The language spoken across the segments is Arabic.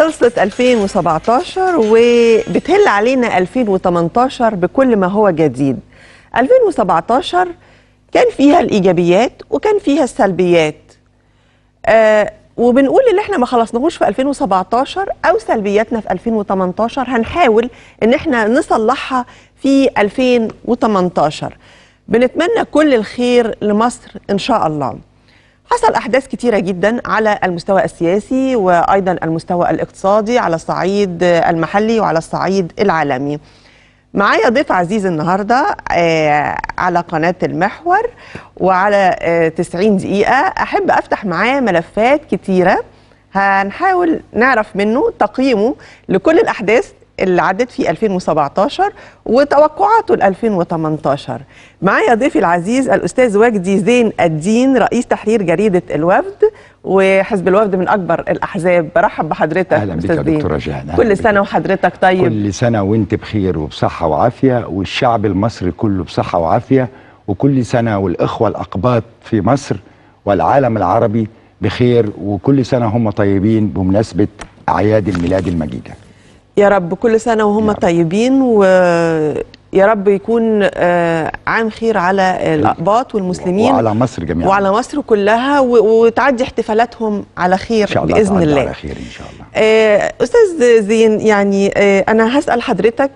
خلصت 2017 وبتهل علينا 2018 بكل ما هو جديد 2017 كان فيها الإيجابيات وكان فيها السلبيات آه وبنقول اللي احنا ما خلصناهوش في 2017 او سلبياتنا في 2018 هنحاول ان احنا نصلحها في 2018 بنتمنى كل الخير لمصر ان شاء الله حصل أحداث كتيرة جدا على المستوى السياسي وأيضا المستوى الاقتصادي على الصعيد المحلي وعلى الصعيد العالمي معايا ضيف عزيز النهارده آه، على قناه المحور وعلى 90 آه، دقيقه احب افتح معاه ملفات كتيره هنحاول نعرف منه تقييمه لكل الاحداث اللي عدت في 2017 وتوقعاته ل 2018 معايا ضيفي العزيز الاستاذ وجدي زين الدين رئيس تحرير جريده الوفد وحزب الوفد من اكبر الاحزاب برحب بحضرتك اهلا بك يا دكتوره جهان كل سنه وحضرتك طيب كل سنه وانت بخير وبصحه وعافيه والشعب المصري كله بصحه وعافيه وكل سنه والاخوه الاقباط في مصر والعالم العربي بخير وكل سنه هم طيبين بمناسبه اعياد الميلاد المجيده يا رب كل سنة وهم طيبين ويا رب يكون آه، عام خير على الأقباط والمسلمين وعلى مصر جميعا وعلى مصر كلها وتعدي احتفالاتهم على خير إن شاء الله بإذن الله على خير إن شاء الله آه، أستاذ زين يعني آه، أنا هسأل حضرتك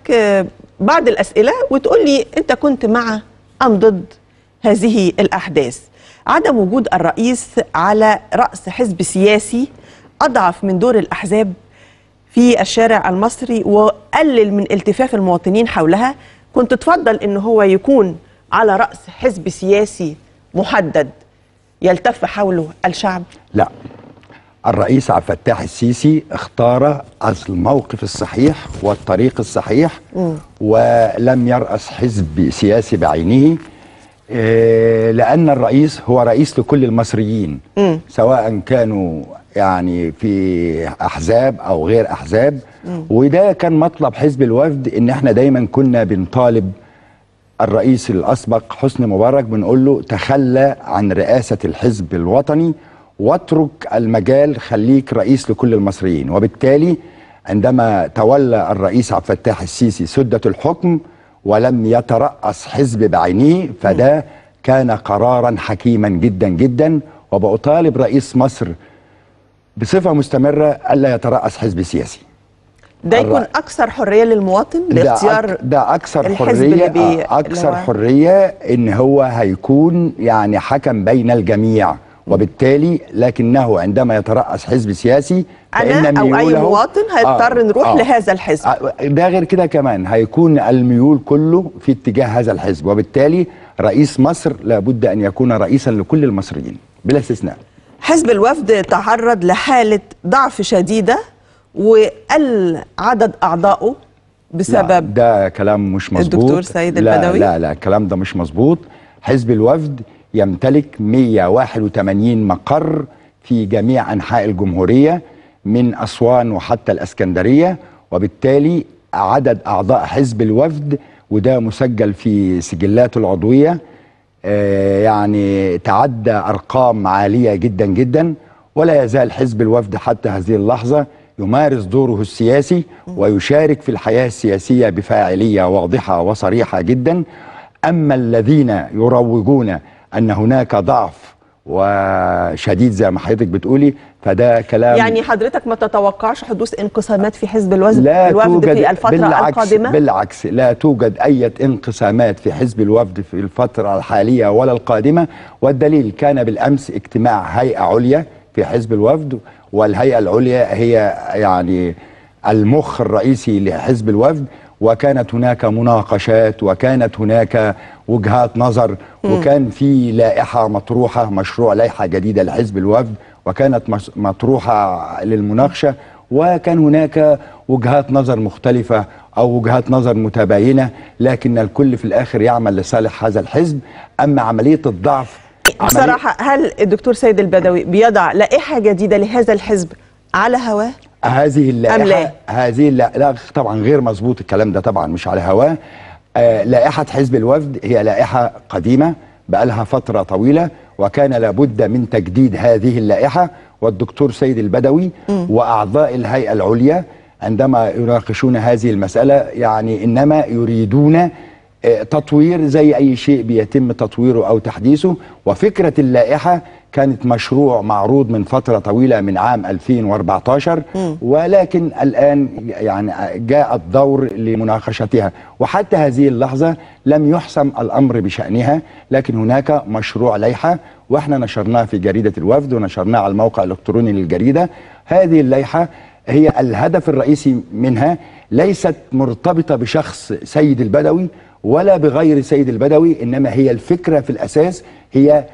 بعض الأسئلة وتقول لي أنت كنت مع أم ضد هذه الأحداث عدم وجود الرئيس على رأس حزب سياسي أضعف من دور الأحزاب في الشارع المصري وقلل من التفاف المواطنين حولها كنت تفضل ان هو يكون على راس حزب سياسي محدد يلتف حوله الشعب لا الرئيس عبد الفتاح السيسي اختار الموقف الصحيح والطريق الصحيح م. ولم يرأس حزب سياسي بعينه آه، لأن الرئيس هو رئيس لكل المصريين م. سواء كانوا يعني في احزاب او غير احزاب وده كان مطلب حزب الوفد ان احنا دايما كنا بنطالب الرئيس الاسبق حسني مبارك بنقول له تخلى عن رئاسه الحزب الوطني واترك المجال خليك رئيس لكل المصريين وبالتالي عندما تولى الرئيس عبد الفتاح السيسي سده الحكم ولم يترأس حزب بعينيه فده كان قرارا حكيما جدا جدا وبطالب رئيس مصر بصفه مستمره الا يتراس حزب سياسي ده يكون الرأي. اكثر حريه للمواطن لاختيار ده, أك... ده اكثر حريه آه، بي... اكثر هو... حريه ان هو هيكون يعني حكم بين الجميع وبالتالي لكنه عندما يترأس حزب سياسي أنا أو أي مواطن آه، هيضطر آه نروح آه لهذا الحزب آه، ده غير كده كمان هيكون الميول كله في اتجاه هذا الحزب وبالتالي رئيس مصر لابد أن يكون رئيسا لكل المصريين بلا استثناء حزب الوفد تعرض لحالة ضعف شديدة وقل عدد أعضائه بسبب لا ده كلام مش مظبوط الدكتور سيد لا البدوي لا لا الكلام ده مش مظبوط حزب الوفد يمتلك 181 مقر في جميع أنحاء الجمهورية من أسوان وحتى الأسكندرية وبالتالي عدد أعضاء حزب الوفد وده مسجل في سجلات العضوية آه، يعني تعدى أرقام عالية جدا جدا ولا يزال حزب الوفد حتى هذه اللحظة يمارس دوره السياسي ويشارك في الحياة السياسية بفاعلية واضحة وصريحة جدا أما الذين يروجون أن هناك ضعف وشديد زي ما حضرتك بتقولي فده كلام يعني حضرتك ما تتوقعش حدوث انقسامات في حزب الوزن لا الوفد توجد في الفترة بالعكس القادمة بالعكس لا توجد أي انقسامات في حزب الوفد في الفترة الحالية ولا القادمة والدليل كان بالأمس اجتماع هيئة عليا في حزب الوفد والهيئة العليا هي يعني المخ الرئيسي لحزب الوفد وكانت هناك مناقشات وكانت هناك وجهات نظر وكان في لائحة مطروحة مشروع لائحة جديدة لحزب الوفد وكانت مطروحة للمناقشة وكان هناك وجهات نظر مختلفة أو وجهات نظر متباينة لكن الكل في الآخر يعمل لصالح هذا الحزب أما عملية الضعف بصراحة هل الدكتور سيد البدوي بيضع لائحة جديدة لهذا الحزب على هواه؟ هذه اللائحه أم لا؟ هذه لا لا طبعا غير مظبوط الكلام ده طبعا مش على هواه آه لائحه حزب الوفد هي لائحه قديمه بقالها فتره طويله وكان لابد من تجديد هذه اللائحه والدكتور سيد البدوي م. واعضاء الهيئه العليا عندما يناقشون هذه المساله يعني انما يريدون آه، تطوير زي اي شيء بيتم تطويره او تحديثه وفكره اللائحه كانت مشروع معروض من فترة طويلة من عام 2014 م. ولكن الآن يعني جاء الدور لمناقشتها وحتى هذه اللحظة لم يحسم الأمر بشأنها لكن هناك مشروع لائحة واحنا نشرناه في جريدة الوفد ونشرناه على الموقع الإلكتروني للجريدة هذه اللائحة هي الهدف الرئيسي منها ليست مرتبطة بشخص سيد البدوي ولا بغير سيد البدوي إنما هي الفكرة في الأساس هي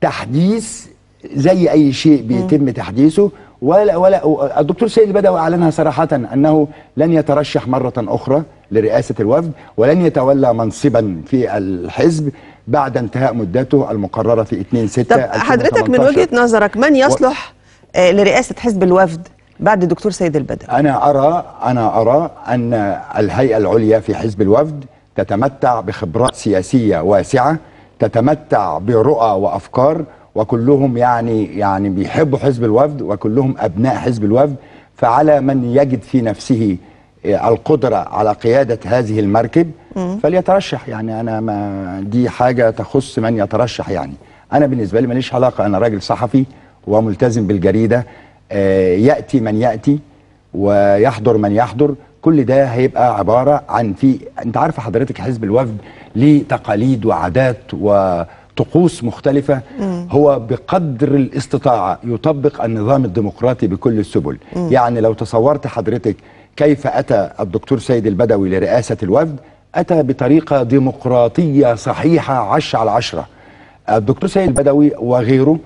تحديث زي اي شيء بيتم تحديثه ولا ولا الدكتور سيد بدا واعلنها صراحه انه لن يترشح مره اخرى لرئاسه الوفد ولن يتولى منصبا في الحزب بعد انتهاء مدته المقرره في 2 6 طب حضرتك من وجهه نظرك من يصلح و... آه، لرئاسه حزب الوفد بعد الدكتور سيد البدوي انا ارى انا ارى ان الهيئه العليا في حزب الوفد تتمتع بخبرات سياسيه واسعه تتمتع برؤى وافكار وكلهم يعني يعني بيحبوا حزب الوفد وكلهم ابناء حزب الوفد فعلى من يجد في نفسه آه، القدرة على قيادة هذه المركب فليترشح يعني أنا ما دي حاجة تخص من يترشح يعني أنا بالنسبة لي ماليش علاقة أنا راجل صحفي وملتزم بالجريدة آه، يأتي من يأتي ويحضر من يحضر كل ده هيبقى عباره عن في انت عارفه حضرتك حزب الوفد ليه تقاليد وعادات وطقوس مختلفه هو بقدر الاستطاعه يطبق النظام الديمقراطي بكل السبل يعني لو تصورت حضرتك كيف اتى الدكتور سيد البدوي لرئاسه الوفد اتى بطريقه ديمقراطيه صحيحه عشرة على عشرة الدكتور سيد البدوي وغيره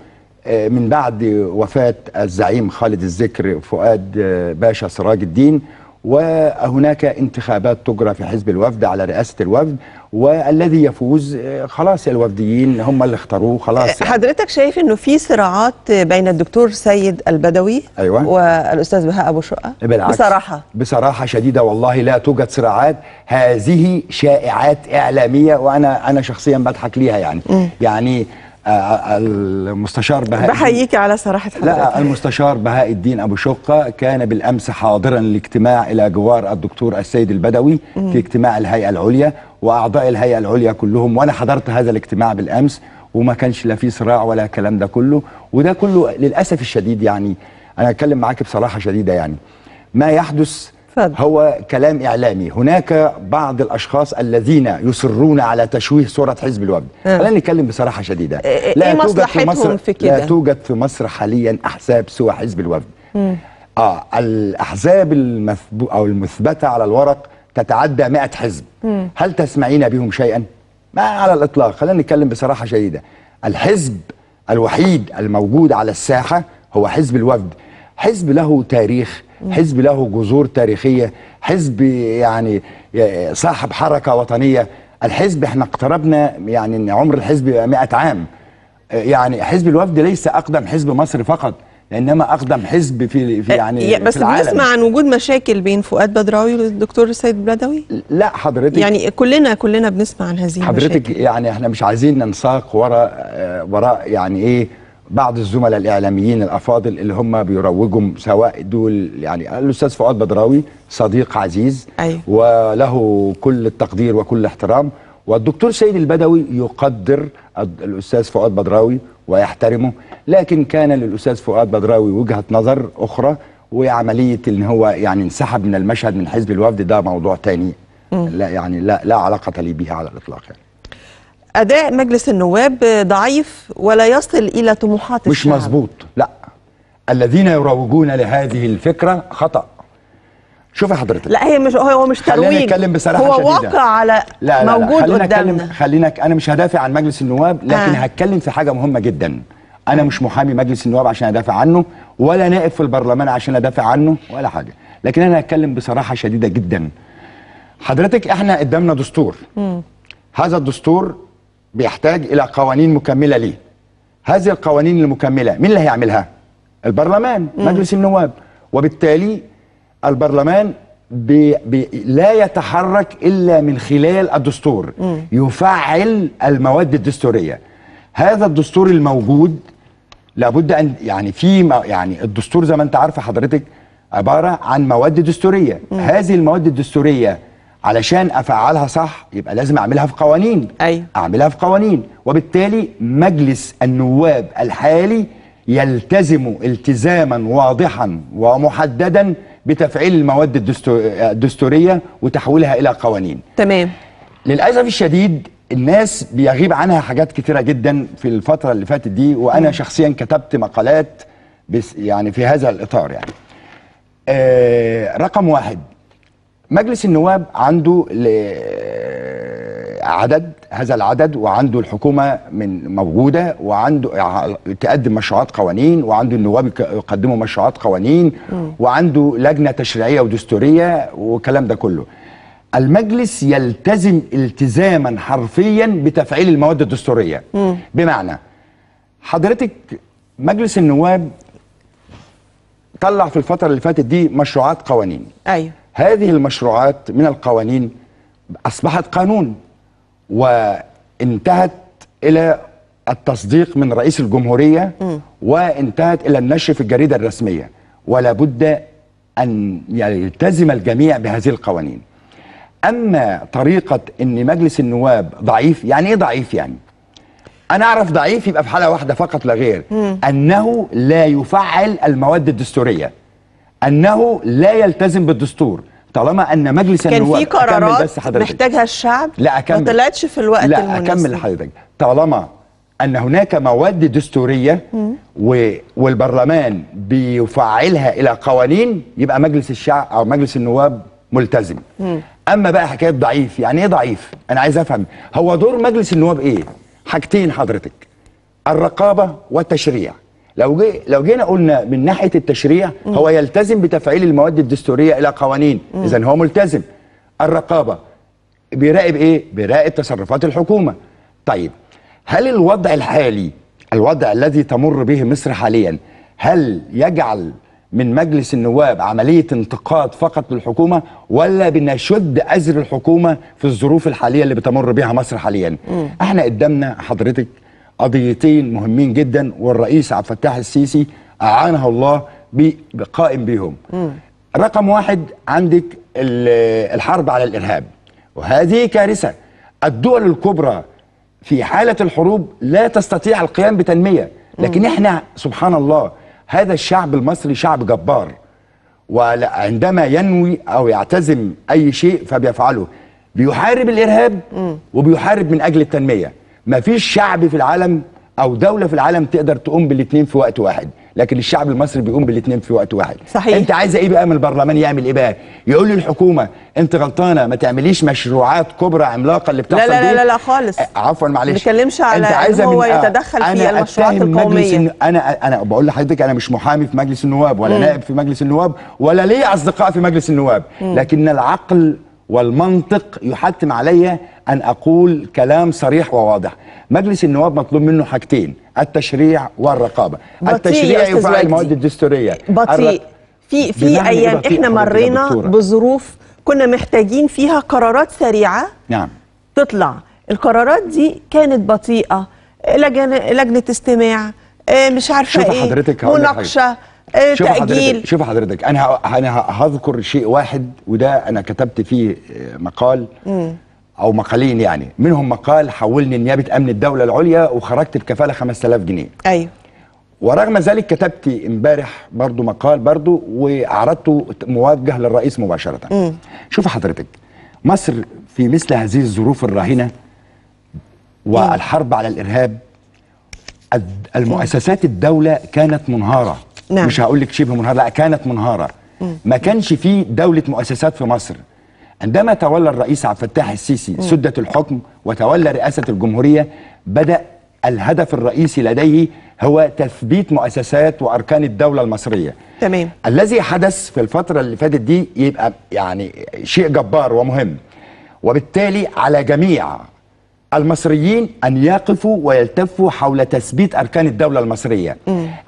آه، من بعد وفاه الزعيم خالد الذكر فؤاد آه، باشا سراج الدين وهناك انتخابات تجرى في حزب الوفد على رئاسة الوفد والذي يفوز آه، خلاص الوفديين هم اللي اختاروه خلاص يعني. حضرتك شايف انه في صراعات بين الدكتور سيد البدوي أيوة والاستاذ بهاء ابو شقه بالعكس بصراحه بصراحه شديده والله لا توجد صراعات هذه شائعات اعلاميه وانا انا شخصيا بضحك ليها يعني م. يعني المستشار بهاء بحييك على صراحه حضرتك لا المستشار بهاء الدين ابو شقه كان بالامس حاضرا لاجتماع الى جوار الدكتور السيد البدوي في اجتماع الهيئه العليا واعضاء الهيئه العليا كلهم وانا حضرت هذا الاجتماع بالامس وما كانش لا في صراع ولا الكلام ده كله وده كله للاسف الشديد يعني انا اتكلم معاك بصراحه شديده يعني ما يحدث فضل. هو كلام إعلامي هناك بعض الأشخاص الذين يصرون على تشويه صورة حزب الوفد أه. خلينا نتكلم بصراحة شديدة إيه, إيه،, إيه لا إيه توجد في, مصر في كده؟ لا توجد في مصر حاليا أحزاب سوى حزب الوفد مم. آه الأحزاب المثبو أو المثبتة على الورق تتعدى 100 حزب م. هل تسمعين بهم شيئا؟ ما على الإطلاق خلينا نتكلم بصراحة شديدة الحزب الوحيد الموجود على الساحة هو حزب الوفد حزب له تاريخ حزب له جذور تاريخيه حزب يعني صاحب حركه وطنيه الحزب احنا اقتربنا يعني ان عمر الحزب 100 عام يعني حزب الوفد ليس اقدم حزب مصر فقط انما اقدم حزب في في يعني بس في العالم. بنسمع عن وجود مشاكل بين فؤاد بدراوي والدكتور سيد بلدوي لا حضرتك يعني كلنا كلنا بنسمع عن هذه حضرتك المشاكل. يعني احنا مش عايزين ننساق وراء آه، وراء يعني ايه بعض الزملاء الاعلاميين الافاضل اللي هم بيروجوا سواء دول يعني الاستاذ فؤاد بدراوي صديق عزيز أيوة. وله كل التقدير وكل الاحترام والدكتور سيد البدوي يقدر الاستاذ فؤاد بدراوي ويحترمه لكن كان للاستاذ فؤاد بدراوي وجهه نظر اخرى وعمليه ان هو يعني انسحب من المشهد من حزب الوفد ده موضوع تاني م. لا يعني لا لا علاقه لي بها على الاطلاق يعني أداء مجلس النواب ضعيف ولا يصل إلى طموحات مش مظبوط لا الذين يروجون لهذه الفكرة خطأ شوف حضرتك لا هي مش هو مش ترويج خلينا نتكلم بصراحه هو شديدة. واقع على لا لا موجود لا. خلينا قدامنا خلينا انا مش هدافع عن مجلس النواب آه. لكن آه. هتكلم في حاجه مهمه جدا انا مش محامي مجلس النواب عشان ادافع عنه ولا نائب في البرلمان عشان ادافع عنه ولا حاجه لكن انا هتكلم بصراحه شديده جدا حضرتك احنا قدامنا دستور م. هذا الدستور بيحتاج الى قوانين مكمله ليه هذه القوانين المكمله مين اللي هيعملها البرلمان مجلس النواب وبالتالي البرلمان بي بي لا يتحرك الا من خلال الدستور يفعل المواد الدستوريه هذا الدستور الموجود لابد ان يعني في يعني الدستور زي ما انت عارفه حضرتك عباره عن مواد دستوريه هذه المواد الدستوريه علشان افعلها صح يبقى لازم اعملها في قوانين ايوه اعملها في قوانين وبالتالي مجلس النواب الحالي يلتزم التزاما واضحا ومحددا بتفعيل المواد الدستوريه وتحويلها الى قوانين تمام للاسف الشديد الناس بيغيب عنها حاجات كثيره جدا في الفتره اللي فاتت دي وانا مم. شخصيا كتبت مقالات بس يعني في هذا الاطار يعني آه رقم واحد مجلس النواب عنده عدد هذا العدد وعنده الحكومة من موجودة وعنده تقدم مشروعات قوانين وعنده النواب يقدموا مشروعات قوانين وعنده لجنة تشريعية ودستورية والكلام ده كله المجلس يلتزم التزاما حرفيا بتفعيل المواد الدستورية بمعنى حضرتك مجلس النواب طلع في الفترة اللي فاتت دي مشروعات قوانين أيوه هذه المشروعات من القوانين أصبحت قانون وانتهت إلى التصديق من رئيس الجمهورية م. وانتهت إلى النشر في الجريدة الرسمية ولا بد أن يلتزم الجميع بهذه القوانين أما طريقة أن مجلس النواب ضعيف يعني إيه ضعيف يعني أنا أعرف ضعيف يبقى في حالة واحدة فقط لا غير أنه لا يفعل المواد الدستورية انه لا يلتزم بالدستور طالما ان مجلس النواب كان في قرارات بس محتاجها الشعب لا اكمل ما طلعتش في الوقت لا المناسب لا اكمل لحضرتك طالما ان هناك مواد دستوريه و... والبرلمان بيفعلها الى قوانين يبقى مجلس الشعب او مجلس النواب ملتزم مم. اما بقى حكايه ضعيف يعني ايه ضعيف انا عايز افهم هو دور مجلس النواب ايه حاجتين حضرتك الرقابه والتشريع لو جي لو جينا قلنا من ناحيه التشريع م. هو يلتزم بتفعيل المواد الدستوريه الى قوانين اذا هو ملتزم الرقابه بيراقب ايه بيراقب تصرفات الحكومه طيب هل الوضع الحالي الوضع الذي تمر به مصر حاليا هل يجعل من مجلس النواب عملية انتقاد فقط للحكومة ولا بنشد أزر الحكومة في الظروف الحالية اللي بتمر بها مصر حاليا م. احنا قدامنا حضرتك قضيتين مهمين جدا والرئيس عبد الفتاح السيسي اعانه الله بقائم بهم رقم واحد عندك الحرب على الارهاب وهذه كارثه الدول الكبرى في حاله الحروب لا تستطيع القيام بتنميه لكن احنا سبحان الله هذا الشعب المصري شعب جبار وعندما ينوي او يعتزم اي شيء فبيفعله بيحارب الارهاب وبيحارب من اجل التنميه مفيش شعب في العالم او دوله في العالم تقدر تقوم بالاثنين في وقت واحد لكن الشعب المصري بيقوم بالاثنين في وقت واحد صحيح. انت عايزه ايه بقى من البرلمان يعمل ايه بقى يقول للحكومه انت غلطانه ما تعمليش مشروعات كبرى عملاقه اللي بتحصل لا لا لا, لا, لا خالص عفوا معلش ما نتكلمش على انت عايزه هو آه، يتدخل في المشروعات القوميه إن انا انا بقول لحضرتك انا مش محامي في مجلس النواب ولا م. نائب في مجلس النواب ولا لي اصدقاء في مجلس النواب م. لكن العقل والمنطق يحتم علي أن أقول كلام صريح وواضح مجلس النواب مطلوب منه حاجتين التشريع والرقابة التشريع يفعل المواد الدستورية بطيء في في إيه أيام إحنا مرينا بظروف كنا محتاجين فيها قرارات سريعة نعم تطلع القرارات دي كانت بطيئة لجنة, لجنة استماع آه، مش عارفة إيه مناقشة آه، تاجيل شوف حضرتك, شوف حضرتك انا انا هذكر شيء واحد وده انا كتبت فيه آه، مقال او مقالين يعني منهم مقال حولني نيابه امن الدوله العليا وخرجت بكفاله 5000 جنيه ايوه ورغم ذلك كتبت امبارح برضو مقال برضو وعرضته موجه للرئيس مباشره م. شوف حضرتك مصر في مثل هذه الظروف الراهنه والحرب على الارهاب المؤسسات الدوله كانت منهاره نعم. مش هقول لك شبه منهاره لا كانت منهاره ما كانش في دوله مؤسسات في مصر عندما تولى الرئيس عبد الفتاح السيسي سدة الحكم وتولى رئاسة الجمهورية بدأ الهدف الرئيسي لديه هو تثبيت مؤسسات وأركان الدولة المصرية تمام الذي حدث في الفترة اللي فاتت دي يبقى يعني شيء جبار ومهم وبالتالي على جميع المصريين أن يقفوا ويلتفوا حول تثبيت أركان الدولة المصرية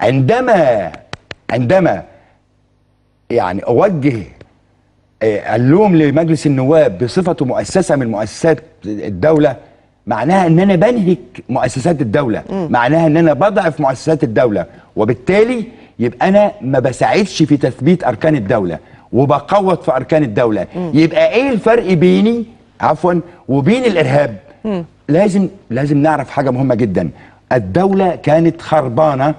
عندما عندما يعني اوجه اللوم آه، لمجلس النواب بصفته مؤسسه من مؤسسات الدوله معناها ان انا بنهك مؤسسات الدوله م. معناها ان انا بضعف مؤسسات الدوله وبالتالي يبقى انا ما بساعدش في تثبيت اركان الدوله وبقوت في اركان الدوله م. يبقى ايه الفرق بيني عفوا وبين الارهاب م. لازم لازم نعرف حاجه مهمه جدا الدوله كانت خربانه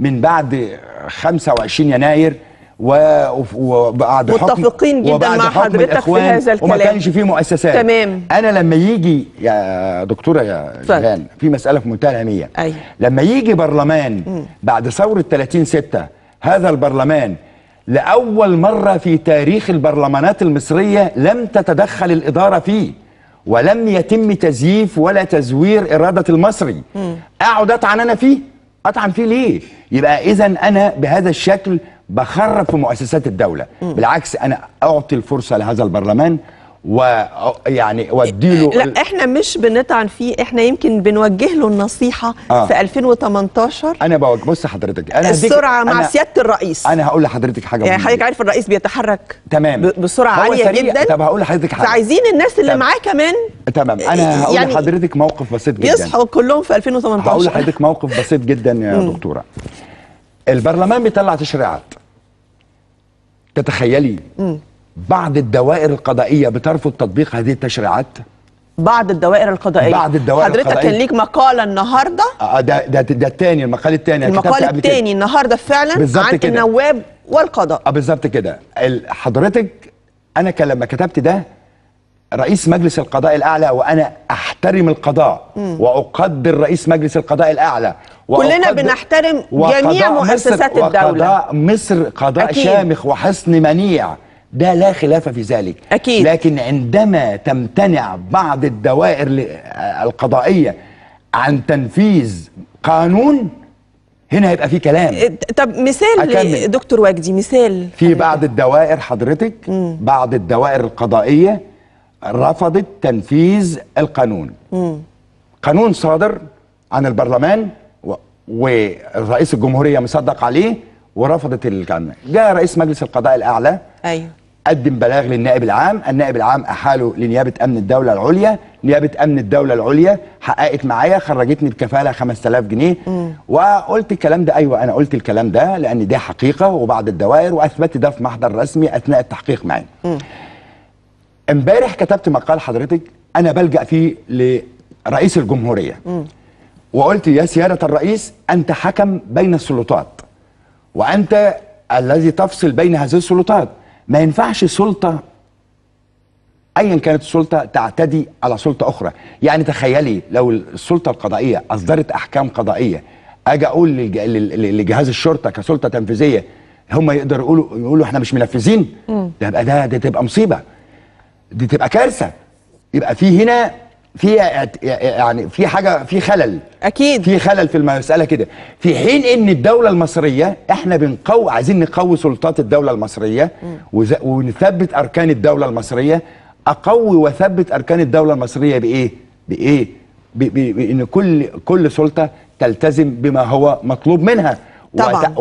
من بعد 25 يناير وبعد حكم متفقين جدا وبعد مع حضرتك في هذا الكلام وما كانش فيه مؤسسات تمام انا لما يجي يا دكتوره يا جيهان في مساله في منتهى الاهميه أيوه. لما يجي برلمان بعد ثوره 30 6 هذا البرلمان لاول مره في تاريخ البرلمانات المصريه لم تتدخل الاداره فيه ولم يتم تزييف ولا تزوير اراده المصري اقعد اتعن انا فيه اطعن فيه ليه يبقى اذا انا بهذا الشكل بخرب في مؤسسات الدوله بالعكس انا اعطي الفرصه لهذا البرلمان ويعني وديله لا احنا مش بنطعن فيه احنا يمكن بنوجه له النصيحه آه. في 2018 انا بوجه بص حضرتك انا السرعه مع أنا... سياده الرئيس انا هقول لحضرتك حاجه يعني حضرتك عارف الرئيس بيتحرك تمام بسرعه عاليه سريع. جدا طب هقول لحضرتك حاجه فعايزين الناس اللي معاه كمان تمام انا هقول يعني لحضرتك موقف بسيط جدا يصحوا كلهم في 2018 هقول لحضرتك موقف بسيط جدا يا دكتوره البرلمان بيطلع تشريعات تتخيلي بعض الدوائر القضائيه بترفض تطبيق هذه التشريعات بعض الدوائر القضائيه بعض الدوائر حضرتك القضائية. كان ليك مقاله النهارده آه, آه، ده ده ده الثاني المقال الثاني المقال الثاني النهارده فعلا عن كده. النواب والقضاء اه بالظبط كده حضرتك انا كان لما كتبت ده رئيس مجلس القضاء الاعلى وانا احترم القضاء م. واقدر رئيس مجلس القضاء الاعلى كلنا بنحترم جميع مؤسسات الدوله وقضاء مصر قضاء أكيد. شامخ وحسن منيع ده لا خلاف في ذلك أكيد. لكن عندما تمتنع بعض الدوائر آه، القضائية عن تنفيذ قانون هنا هيبقى في كلام إيه، طب مثال دكتور وجدي مثال في بعض الدوائر حضرتك م. بعض الدوائر القضائية رفضت تنفيذ القانون م. قانون صادر عن البرلمان ورئيس الجمهورية مصدق عليه ورفضت القانون جاء رئيس مجلس القضاء الأعلى أيوه. قدم بلاغ للنائب العام النائب العام احاله لنيابه امن الدوله العليا نيابه امن الدوله العليا حققت معايا خرجتني بكفاله 5000 جنيه مم. وقلت الكلام ده ايوه انا قلت الكلام ده لان ده حقيقه وبعض الدوائر واثبت ده في محضر رسمي اثناء التحقيق معي امبارح كتبت مقال حضرتك انا بلجا فيه لرئيس الجمهوريه مم. وقلت يا سياده الرئيس انت حكم بين السلطات وانت الذي تفصل بين هذه السلطات ما ينفعش سلطه ايا كانت السلطه تعتدي على سلطه اخرى يعني تخيلي لو السلطه القضائيه اصدرت احكام قضائيه اجي اقول لجهاز الشرطه كسلطه تنفيذيه هم يقدروا يقولوا يقولوا احنا مش منفذين ده يبقى ده, ده تبقى مصيبه دي تبقى كارثه يبقى في هنا فيها يعني في حاجه في خلل اكيد في خلل في المساله كده في حين ان الدوله المصريه احنا بنقوي عايزين نقوي سلطات الدوله المصريه ونثبت اركان الدوله المصريه اقوي واثبت اركان الدوله المصريه بايه بايه بان كل كل سلطه تلتزم بما هو مطلوب منها طبعا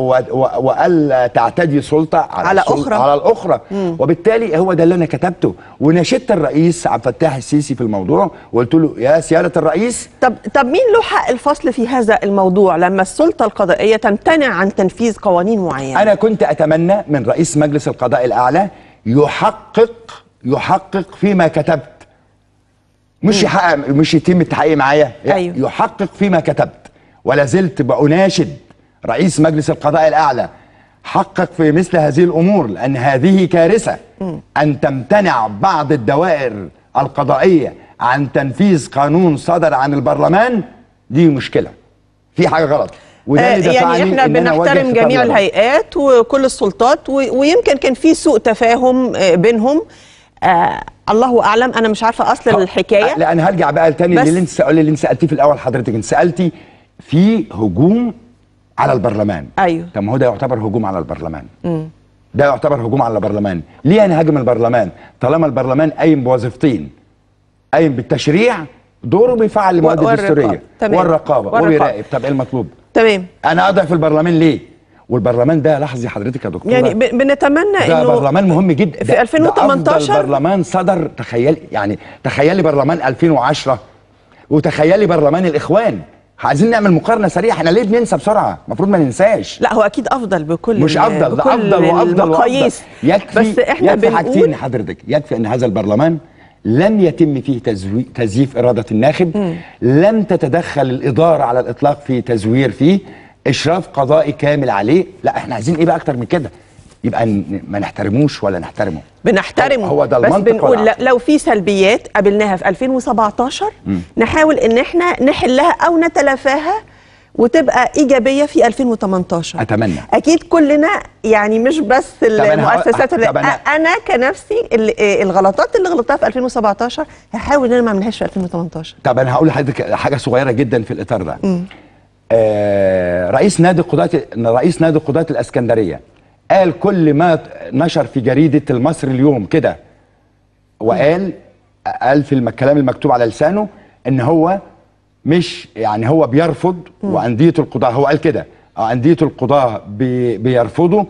والا تعتدي سلطه على, على السلطة اخرى على الاخرى مم. وبالتالي هو ده اللي انا كتبته وناشدت الرئيس عبد الفتاح السيسي في الموضوع وقلت له يا سياده الرئيس طب طب مين له حق الفصل في هذا الموضوع لما السلطه القضائيه تمتنع عن تنفيذ قوانين معينه انا كنت اتمنى من رئيس مجلس القضاء الاعلى يحقق يحقق فيما كتبت مش يحقق مش يتم التحقيق معايا أيوه. يحقق فيما كتبت ولا زلت باناشد رئيس مجلس القضاء الأعلى حقق في مثل هذه الأمور لأن هذه كارثة أن تمتنع بعض الدوائر القضائية عن تنفيذ قانون صدر عن البرلمان دي مشكلة في حاجة غلط وده آه، يعني احنا بنحترم جميع الهيئات وكل السلطات ويمكن كان في سوء تفاهم آه، بينهم آه الله اعلم انا مش عارفه اصل الحكايه لا انا هرجع بقى تاني للي انت سالتيه في الاول حضرتك انت سالتي في هجوم على البرلمان ايوه طب ما هو ده يعتبر هجوم على البرلمان امم ده يعتبر هجوم على البرلمان ليه انا هاجم البرلمان طالما البرلمان قايم بوظيفتين قايم بالتشريع دوره بيفعل المواد الدستوريه والرقابه وبيراقب طب ايه المطلوب تمام انا اضعف البرلمان ليه والبرلمان ده لحظي حضرتك يا دكتوره يعني بنتمنى انه ده برلمان مهم جدا في 2018 ده برلمان صدر تخيل يعني تخيلي برلمان 2010 وتخيلي برلمان الاخوان عايزين نعمل مقارنه سريعه احنا ليه بننسى بسرعه المفروض ما ننساش لا هو اكيد افضل بكل مش افضل ده افضل وافضل مقاييس يكفي بس احنا يكفي حاجتين حضرتك يكفي ان هذا البرلمان لم يتم فيه تزييف اراده الناخب م. لم تتدخل الاداره على الاطلاق في تزوير فيه اشراف قضائي كامل عليه لا احنا عايزين ايه بقى اكتر من كده يبقى ما نحترموش ولا نحترمه بنحترمه هو ده بس بنقول لو في سلبيات قابلناها في 2017 م. نحاول ان احنا نحلها او نتلافاها وتبقى ايجابيه في 2018 اتمنى اكيد كلنا يعني مش بس المؤسسات أنا, انا كنفسي آه، الغلطات اللي غلطتها في 2017 هحاول ان انا ما اعملهاش في 2018 طب انا هقول لحضرتك حاجه صغيره جدا في الاطار ده آه رئيس نادي قضاة رئيس نادي قضاة الاسكندريه قال كل ما نشر في جريدة المصري اليوم كده وقال قال في الكلام المكتوب على لسانه ان هو مش يعني هو بيرفض وانديه القضاه هو قال كده آه، انديه القضاه بي بيرفضوا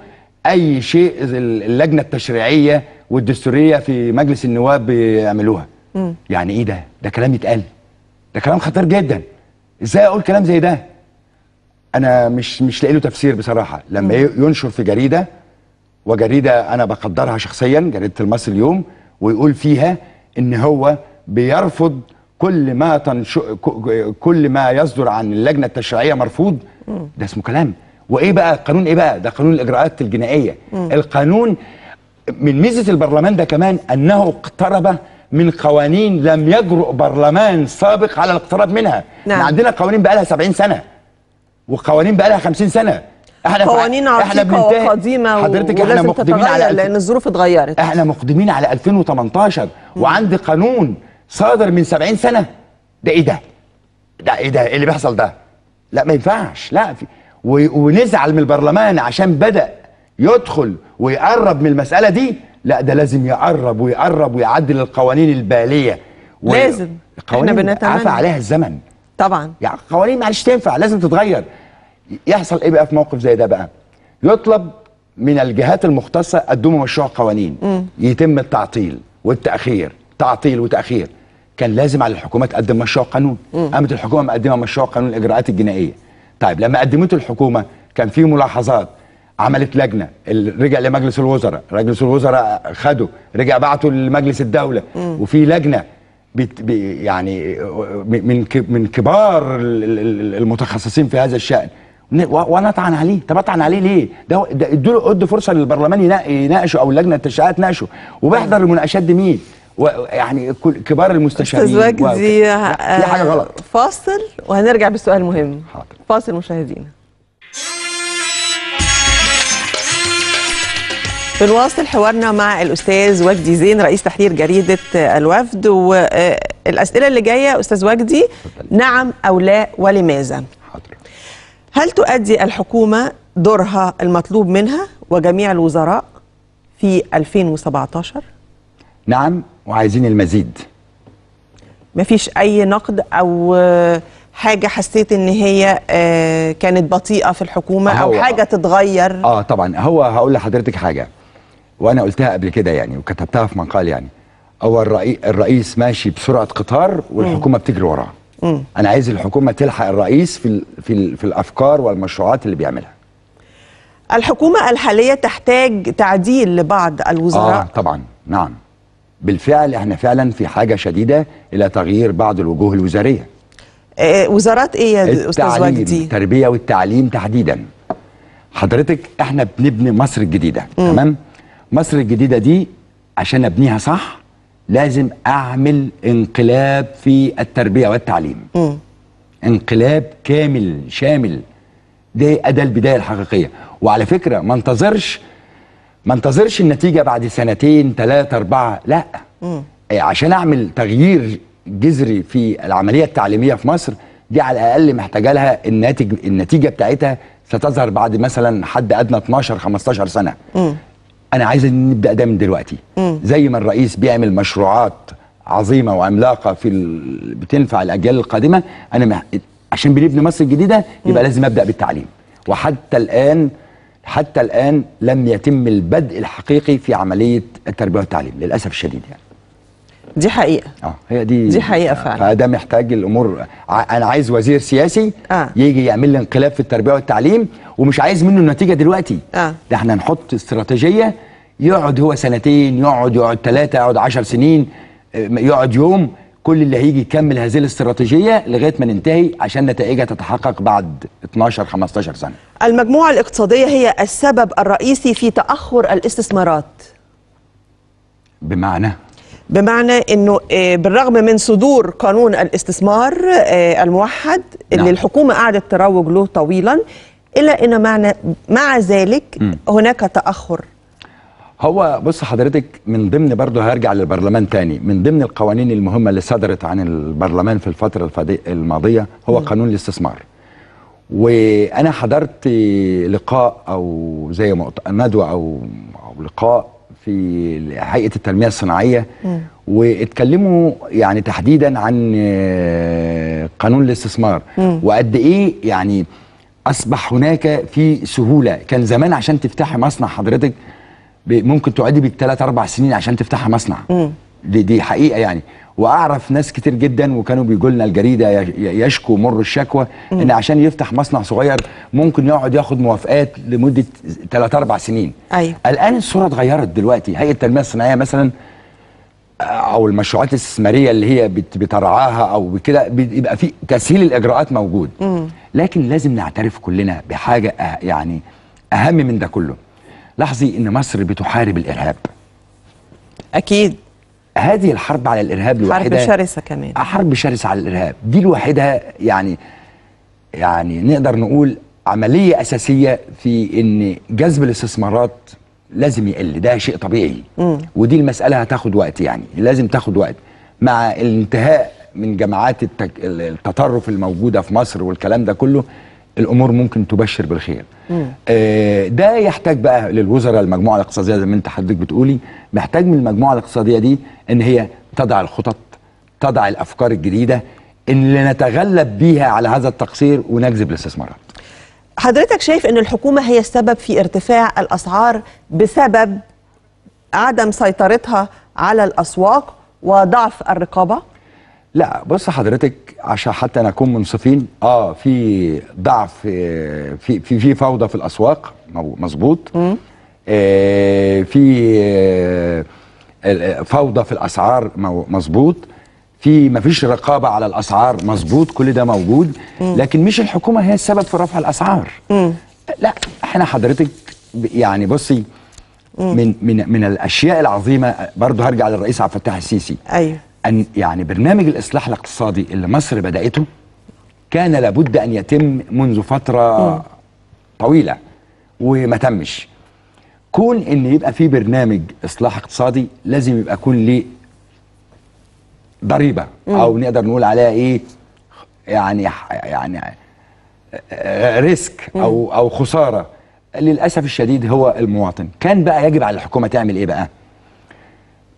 اي شيء اللجنه التشريعيه والدستوريه في مجلس النواب بيعملوها يعني ايه ده ده كلام يتقال ده كلام خطير جدا ازاي اقول كلام زي ده انا مش مش لاقي له تفسير بصراحه لما ينشر في جريده وجريده انا بقدرها شخصيا جريده المصري اليوم ويقول فيها ان هو بيرفض كل ما تنش... كل ما يصدر عن اللجنه التشريعيه مرفوض ده اسمه كلام وايه بقى قانون ايه بقى ده قانون الاجراءات الجنائيه مم. القانون من ميزه البرلمان ده كمان انه اقترب من قوانين لم يجرؤ برلمان سابق على الاقتراب منها نعم. عندنا قوانين بقى لها 70 سنه وقوانين بقى لها 50 سنه احنا قوانين عتيقه وقديمه حضرتك احنا مقدمين على لان الظروف اتغيرت احنا مقدمين على 2018 وعندي قانون صادر من 70 سنه ده ايه ده؟ ده ايه ده؟ ايه اللي بيحصل ده؟ لا ما ينفعش لا في ونزعل من البرلمان عشان بدا يدخل ويقرب من المساله دي لا ده لازم يقرب ويقرب ويعدل القوانين الباليه و... لازم احنا بنتمنى عفى عليها الزمن طبعا يعني قوانين معلش تنفع لازم تتغير يحصل ايه بقى في موقف زي ده بقى يطلب من الجهات المختصه قدموا مشروع قوانين م. يتم التعطيل والتاخير تعطيل وتاخير كان لازم على الحكومه تقدم مشروع قانون قامت الحكومه مقدمه مشروع قانون الاجراءات الجنائيه طيب لما قدمته الحكومه كان في ملاحظات عملت لجنه رجع لمجلس الوزراء مجلس الوزراء خده رجع بعته لمجلس الدوله م. وفي لجنه بت يعني من من كبار المتخصصين في هذا الشأن وانا اطعن عليه طب اطعن عليه ليه ده ادوا له فرصه للبرلمان يناقشه او اللجنه التشريعات تناقشه وبيحضر المناقشات دي مين يعني كبار المستشارين استاذ وجدي دي حاجه غلط فاصل وهنرجع بالسؤال المهم حاضر فاصل مشاهدينا بنواصل حوارنا مع الاستاذ وجدي زين رئيس تحرير جريده الوفد والاسئله اللي جايه استاذ وجدي نعم او لا ولماذا حاضر هل تؤدي الحكومه دورها المطلوب منها وجميع الوزراء في 2017 نعم وعايزين المزيد مفيش اي نقد او حاجه حسيت ان هي آه، كانت بطيئه في الحكومه او حاجه تتغير اه طبعا هو هقول لحضرتك حاجه وانا قلتها قبل كده يعني وكتبتها في مقال يعني هو الرئي الرئيس ماشي بسرعه قطار والحكومه بتجري وراه انا عايز الحكومه تلحق الرئيس في الـ في, الـ في الافكار والمشروعات اللي بيعملها الحكومه الحاليه تحتاج تعديل لبعض الوزراء اه طبعا نعم بالفعل احنا فعلا في حاجه شديده الى تغيير بعض الوجوه الوزاريه آه، وزارات ايه يا استاذ وجدي التربيه والتعليم تحديدا حضرتك احنا بنبني مصر الجديده مم. تمام مصر الجديدة دي عشان أبنيها صح لازم أعمل انقلاب في التربية والتعليم م. انقلاب كامل شامل ده ادى البداية الحقيقية وعلى فكرة ما انتظرش ما انتظرش النتيجة بعد سنتين ثلاثة أربعة لا م. إيه، عشان أعمل تغيير جذري في العملية التعليمية في مصر دي على الأقل محتاجة لها الناتج النتيجة بتاعتها ستظهر بعد مثلا حد ادنى 12 15 سنه م. انا عايز نبدا ده من دلوقتي مم. زي ما الرئيس بيعمل مشروعات عظيمه وعملاقه في ال... بتنفع الاجيال القادمه انا ما... عشان بنبني مصر الجديده يبقى مم. لازم ابدا بالتعليم وحتى الان حتى الان لم يتم البدء الحقيقي في عمليه التربيه والتعليم للاسف الشديد يعني دي حقيقه اه هي دي دي حقيقه فعلا فده محتاج الامور انا عايز وزير سياسي آه. يجي يعمل لي انقلاب في التربيه والتعليم ومش عايز منه النتيجه دلوقتي آه. ده احنا نحط استراتيجيه يقعد هو سنتين يقعد يقعد ثلاثه يقعد 10 سنين آه، يقعد يوم كل اللي هيجي يكمل هذه الاستراتيجيه لغايه ما ننتهي عشان نتائجها تتحقق بعد 12 15 سنه. المجموعه الاقتصاديه هي السبب الرئيسي في تاخر الاستثمارات. بمعنى بمعنى انه آه، بالرغم من صدور قانون الاستثمار آه، الموحد اللي نعم. الحكومه قعدت تروج له طويلا الا ان معنى مع ذلك هناك تاخر هو بص حضرتك من ضمن برضه هرجع للبرلمان تاني من ضمن القوانين المهمه اللي صدرت عن البرلمان في الفتره الماضيه هو م. قانون الاستثمار وانا حضرت لقاء او زي ندوه او او لقاء في هيئه التنميه الصناعيه واتكلموا يعني تحديدا عن آه، قانون الاستثمار وقد ايه يعني اصبح هناك في سهوله كان زمان عشان تفتحي مصنع حضرتك ممكن تقعدي بك اربع سنين عشان تفتحي مصنع دي دي حقيقه يعني واعرف ناس كتير جدا وكانوا بيجوا لنا الجريده يشكوا مر الشكوى ان عشان يفتح مصنع صغير ممكن يقعد ياخد موافقات لمده 3 4 سنين ايوه الان الصوره اتغيرت دلوقتي هيئه التنميه الصناعيه مثلا آه، او المشروعات الاستثماريه اللي هي بترعاها او كده بيبقى في تسهيل الاجراءات موجود مم. لكن لازم نعترف كلنا بحاجه أه-، يعني اهم من ده كله لاحظي ان مصر بتحارب الارهاب اكيد هذه الحرب على الارهاب لوحدها حرب شرسه كمان آه، حرب شرسه على الارهاب دي لوحدها يعني يعني نقدر نقول عمليه اساسيه في ان جذب الاستثمارات لازم يقل ده شيء طبيعي مم. ودي المساله هتاخد وقت يعني لازم تاخد وقت مع الانتهاء من جماعات التك... التطرف الموجوده في مصر والكلام ده كله الامور ممكن تبشر بالخير آه ده يحتاج بقى للوزراء المجموعه الاقتصاديه زي ما انت حضرتك بتقولي محتاج من المجموعه الاقتصاديه دي ان هي تضع الخطط تضع الافكار الجديده اللي نتغلب بيها على هذا التقصير ونجذب الاستثمارات حضرتك شايف ان الحكومه هي السبب في ارتفاع الاسعار بسبب عدم سيطرتها على الاسواق وضعف الرقابه لا بص حضرتك عشان حتى نكون منصفين اه في ضعف آه، في في في فوضى في الاسواق مظبوط في آه، آه، فوضى في الاسعار مظبوط في مفيش رقابه على الاسعار مظبوط كل ده موجود لكن مش الحكومه هي السبب في رفع الاسعار لا احنا حضرتك يعني بصي من من من الاشياء العظيمه برضه هرجع للرئيس عبد الفتاح السيسي ايوه ان يعني برنامج الاصلاح الاقتصادي اللي مصر بداته كان لابد ان يتم منذ فتره طويله وما تمش كون ان يبقى في برنامج اصلاح اقتصادي لازم يبقى يكون ليه ضريبه او نقدر نقول عليها ايه يعني يعني ريسك او او خساره للاسف الشديد هو المواطن كان بقى يجب على الحكومه تعمل ايه بقى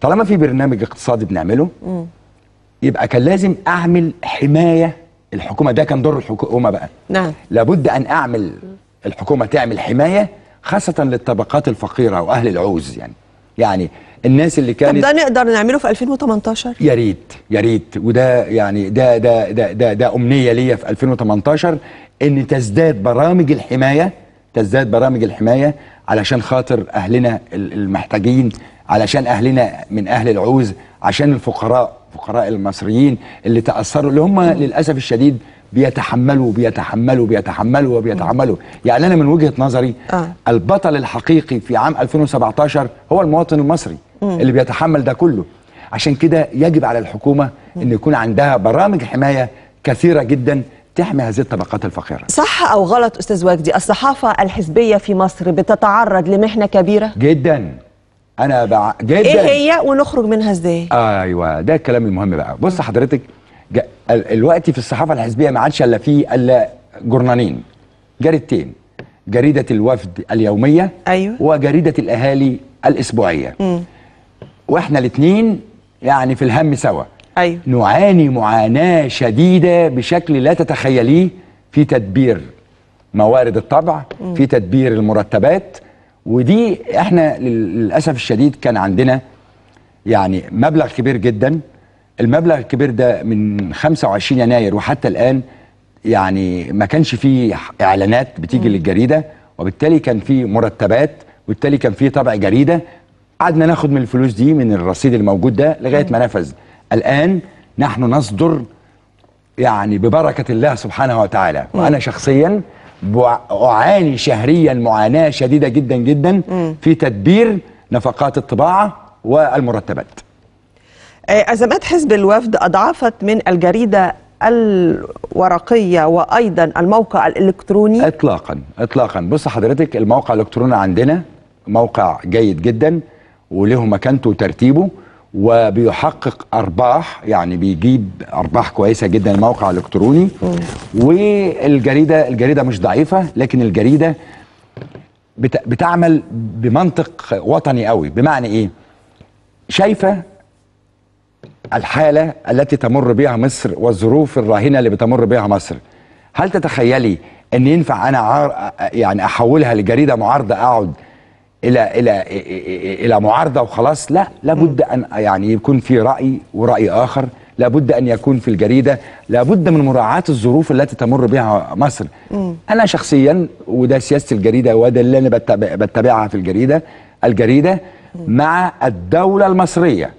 طالما في برنامج اقتصادي بنعمله يبقى كان لازم اعمل حمايه الحكومه ده كان دور الحكومه بقى نعم لابد ان اعمل الحكومه تعمل حمايه خاصة للطبقات الفقيرة وأهل العوز يعني يعني الناس اللي كانت طب ده نقدر نعمله في 2018 يا ريت يا ريت وده يعني ده ده ده ده, ده امنيه ليا في 2018 ان تزداد برامج الحمايه تزداد برامج الحمايه علشان خاطر اهلنا المحتاجين علشان اهلنا من اهل العوز عشان الفقراء فقراء المصريين اللي تاثروا اللي هم للاسف الشديد بيتحملوا بيتحملوا بيتحملوا وبيتحملوا يعني انا من وجهه نظري آه. البطل الحقيقي في عام 2017 هو المواطن المصري م. اللي بيتحمل ده كله عشان كده يجب على الحكومه ان يكون عندها برامج حمايه كثيره جدا تحمي هذه الطبقات الفقيره صح او غلط استاذ وجدي الصحافه الحزبيه في مصر بتتعرض لمحنه كبيره جدا انا بع... جدا ايه هي ونخرج منها ازاي آه ايوه ده الكلام المهم بقى بص حضرتك الوقت في الصحافه الحزبيه ما عادش الا فيه الا جورنالين جريدتين جريده الوفد اليوميه ايوه وجريده الاهالي الاسبوعيه امم واحنا الاثنين يعني في الهم سوا ايوه نعاني معاناه شديده بشكل لا تتخيليه في تدبير موارد الطبع م. في تدبير المرتبات ودي احنا للاسف الشديد كان عندنا يعني مبلغ كبير جدا المبلغ الكبير ده من 25 يناير وحتى الآن يعني ما كانش فيه إعلانات بتيجي م. للجريدة وبالتالي كان فيه مرتبات وبالتالي كان فيه طبع جريدة قعدنا ناخد من الفلوس دي من الرصيد الموجود ده لغاية ما نفذ الآن نحن نصدر يعني ببركة الله سبحانه وتعالى م. وأنا شخصيا أعاني شهريا معاناة شديدة جدا جدا م. في تدبير نفقات الطباعة والمرتبات آه، أزمات حزب الوفد أضعفت من الجريدة الورقية وأيضا الموقع الإلكتروني إطلاقا إطلاقا بص حضرتك الموقع الإلكتروني عندنا موقع جيد جدا وله مكانته وترتيبه وبيحقق ارباح يعني بيجيب ارباح كويسه جدا الموقع الالكتروني والجريده الجريده مش ضعيفه لكن الجريده بتعمل بمنطق وطني قوي بمعنى ايه شايفه الحالة التي تمر بها مصر والظروف الراهنة اللي بتمر بها مصر هل تتخيلي ان ينفع انا عار... يعني احولها لجريدة معارضة اقعد الى الى الى معارضة وخلاص لا لابد ان يعني يكون في رأي ورأي اخر لابد ان يكون في الجريده لابد من مراعاه الظروف التي تمر بها مصر انا شخصيا وده سياسه الجريده وده اللي انا بتبعها في الجريده الجريده مع الدولة المصرية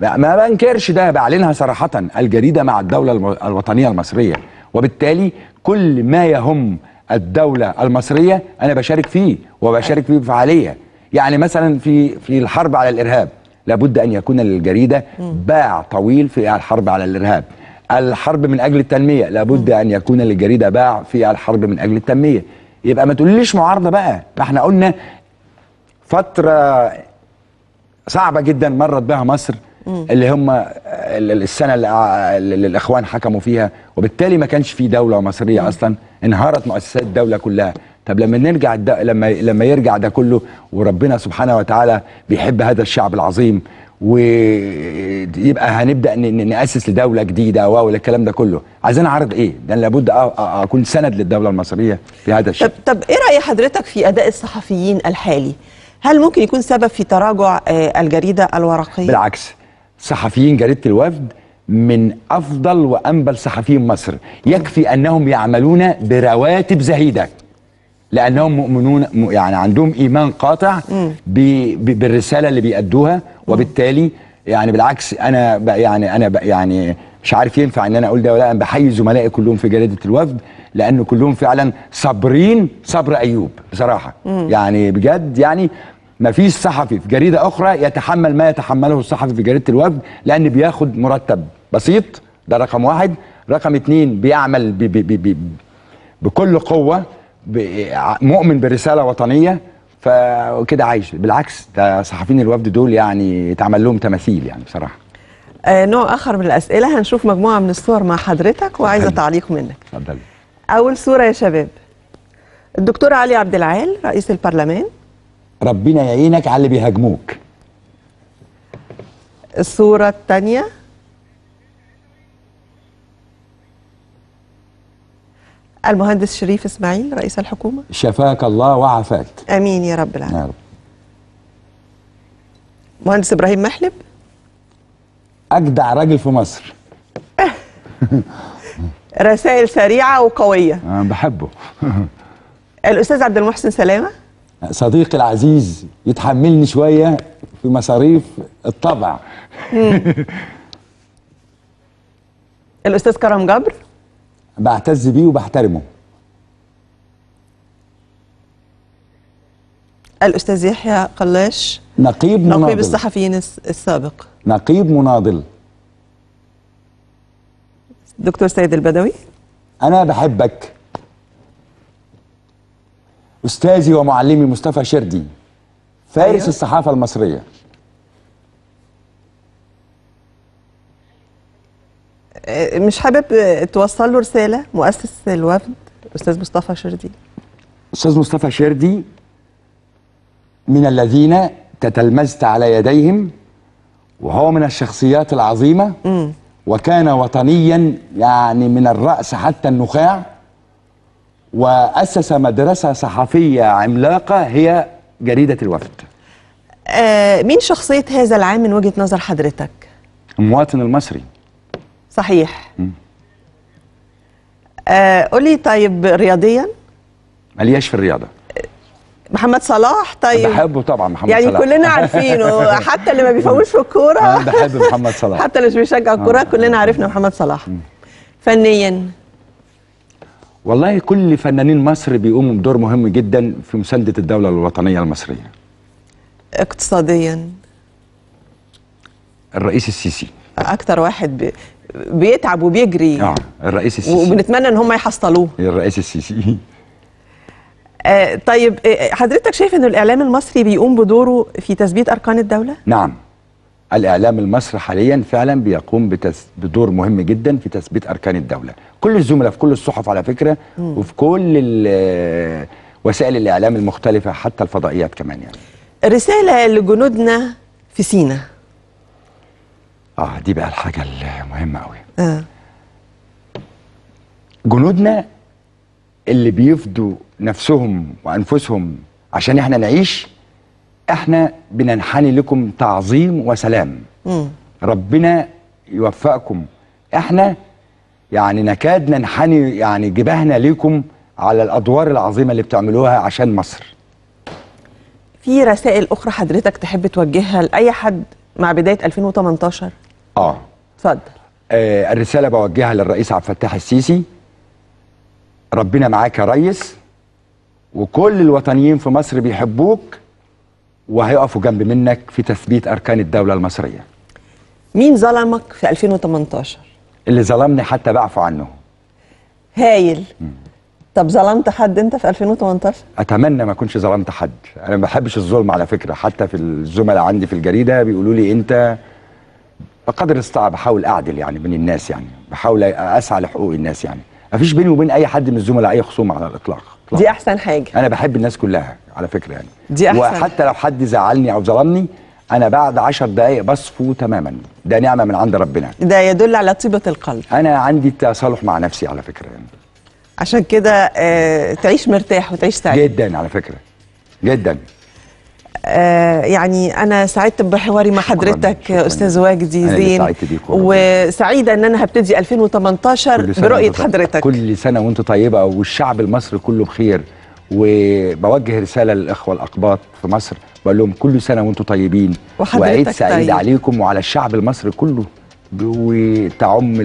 ما بنكرش ده بعلنها صراحة الجريدة مع الدولة الوطنية المصرية وبالتالي كل ما يهم الدولة المصرية أنا بشارك فيه وبشارك فيه بفعالية يعني مثلا في في الحرب على الإرهاب لابد أن يكون للجريدة باع طويل في الحرب على الإرهاب الحرب من أجل التنمية لابد أن يكون للجريدة باع في الحرب من أجل التنمية يبقى ما تقوليش معارضة بقى ما احنا قلنا فترة صعبه جدا مرت بها مصر اللي هم السنه اللي الاخوان حكموا فيها وبالتالي ما كانش في دوله مصريه اصلا انهارت مؤسسات الدوله كلها طب لما نرجع لما لما يرجع ده كله وربنا سبحانه وتعالى بيحب هذا الشعب العظيم ويبقى هنبدا ناسس لدوله جديده واو الكلام ده كله عايزين عرض ايه ده لابد اكون سند للدوله المصريه في هذا الشيء طب, طب ايه راي حضرتك في اداء الصحفيين الحالي هل ممكن يكون سبب في تراجع آه، الجريده الورقيه بالعكس صحفيين جريده الوفد من افضل وانبل صحفيين مصر يكفي انهم يعملون برواتب زهيده لانهم مؤمنون يعني عندهم ايمان قاطع بالرساله اللي بيأدوها وبالتالي يعني بالعكس انا يعني انا يعني مش عارف ينفع ان انا اقول ده ولا انا بحيي زملائي كلهم في جريده الوفد لان كلهم فعلا صابرين صبر ايوب بصراحه مم. يعني بجد يعني ما فيش صحفي في جريده اخرى يتحمل ما يتحمله الصحفي في جريده الوفد لان بياخد مرتب بسيط ده رقم واحد رقم اتنين بيعمل بي بي بي بي بكل قوه مؤمن برساله وطنيه فكده عايش بالعكس ده صحفيين الوفد دول يعني اتعمل لهم تماثيل يعني بصراحه آه نوع اخر من الاسئله هنشوف مجموعه من الصور مع حضرتك وعايزه تعليق منك اتفضل اول صوره يا شباب الدكتور علي عبد العال رئيس البرلمان ربنا يعينك على اللي بيهاجموك الصورة الثانية المهندس شريف اسماعيل رئيس الحكومة شفاك الله وعافاك امين يا رب العالمين يا رب مهندس ابراهيم محلب اجدع راجل في مصر رسائل سريعة وقوية أنا بحبه الأستاذ عبد المحسن سلامة صديقي العزيز يتحملني شويه في مصاريف الطبع الاستاذ كرم جبر بعتز بيه وبحترمه الاستاذ يحيى قلاش نقيب مناضل نقيب الصحفيين السابق نقيب مناضل دكتور سيد البدوي انا بحبك أستاذي ومعلمي مصطفى شردي فارس أيوة. الصحافة المصرية أه، مش حابب توصل له رسالة مؤسس الوفد أستاذ مصطفى شردي أستاذ مصطفى شردي من الذين تتلمذت على يديهم وهو من الشخصيات العظيمة م. وكان وطنيا يعني من الرأس حتى النخاع وأسس مدرسة صحفية عملاقة هي جريدة الوفد آه مين شخصية هذا العام من وجهة نظر حضرتك؟ المواطن المصري صحيح آه قولي طيب رياضيا ملياش في الرياضه آه، محمد صلاح طيب بحبه طبعا محمد يعني صلاح يعني كلنا عارفينه حتى اللي ما بيفوش في الكوره بحب محمد صلاح حتى اللي مش بيشجع الكوره آه. كلنا عرفنا محمد صلاح فنيا والله كل فنانين مصر بيقوموا بدور مهم جدا في مسانده الدوله الوطنيه المصريه اقتصاديا الرئيس السيسي اكتر واحد ب... بيتعب وبيجري اه الرئيس السيسي وبنتمنى ان هم يحصلوه الرئيس السيسي آه طيب آه، حضرتك شايف ان الاعلام المصري بيقوم بدوره في تثبيت اركان الدوله نعم الاعلام المصري حاليا فعلا بيقوم بتس... بدور مهم جدا في تثبيت اركان الدوله كل الزملاء في كل الصحف على فكره مم. وفي كل وسائل الاعلام المختلفه حتى الفضائيات كمان يعني رساله لجنودنا في سينا اه دي بقى الحاجه المهمه قوي آه. جنودنا اللي بيفدوا نفسهم وانفسهم عشان احنا نعيش احنا بننحني لكم تعظيم وسلام مم. ربنا يوفقكم احنا يعني نكاد ننحني يعني جباهنا ليكم على الادوار العظيمه اللي بتعملوها عشان مصر في رسائل اخرى حضرتك تحب توجهها لاي حد مع بدايه 2018 اه اتفضل آه الرساله بوجهها للرئيس عبد الفتاح السيسي ربنا معاك يا ريس وكل الوطنيين في مصر بيحبوك وهيقفوا جنب منك في تثبيت اركان الدوله المصريه مين ظلمك في 2018 اللي ظلمني حتى بعفو عنه هايل مم. طب ظلمت حد انت في 2018 اتمنى ما اكونش ظلمت حد انا ما بحبش الظلم على فكره حتى في الزملاء عندي في الجريده بيقولوا لي انت بقدر استطاع بحاول اعدل يعني بين الناس يعني بحاول اسعى لحقوق الناس يعني ما فيش بيني وبين اي حد من الزملاء اي خصومه على الاطلاق دي احسن حاجه انا بحب الناس كلها على فكره يعني دي احسن وحتى لو حد زعلني او ظلمني انا بعد عشر دقائق بصفو تماما ده نعمه من عند ربنا ده يدل على طيبه القلب انا عندي تصالح مع نفسي على فكره يعني. عشان كده آه تعيش مرتاح وتعيش سعيد جدا على فكره جدا آه، يعني انا سعدت بحواري مع حضرتك شكراً. استاذ واجدي زين وسعيده ان انا هبتدي 2018 برؤيه طيب. حضرتك كل سنه وانت طيبه والشعب المصري كله بخير وبوجه رساله للاخوه الاقباط في مصر بقول لهم كل سنه وانتم طيبين وعيد سعيد طيب. عليكم وعلى الشعب المصري كله وتعم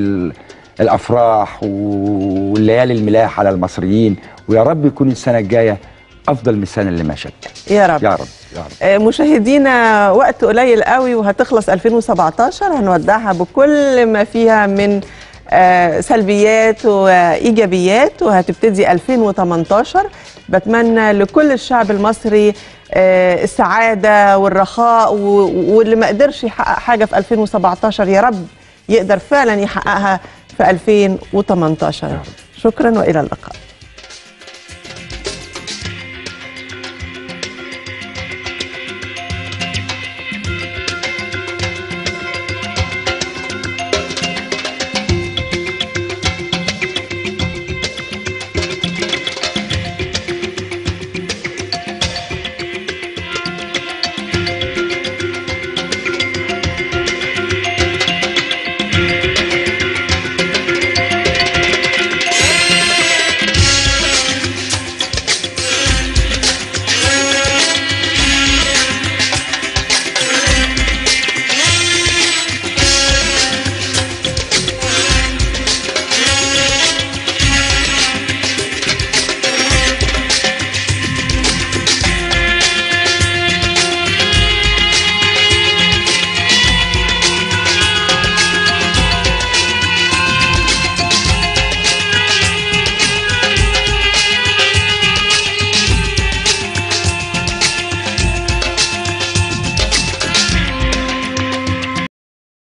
الافراح والليالي الملاح على المصريين ويا رب يكون السنه الجايه افضل من السنه اللي مشت يا رب يا رب يا رب آه، مشاهدينا وقت قليل قوي وهتخلص 2017 هنودعها بكل ما فيها من آه، سلبيات وايجابيات وهتبتدي 2018 بتمنى لكل الشعب المصري آه، السعاده والرخاء واللي ما قدرش يحقق حاجه في 2017 يا رب يقدر فعلا يحققها في 2018 شكرا والى اللقاء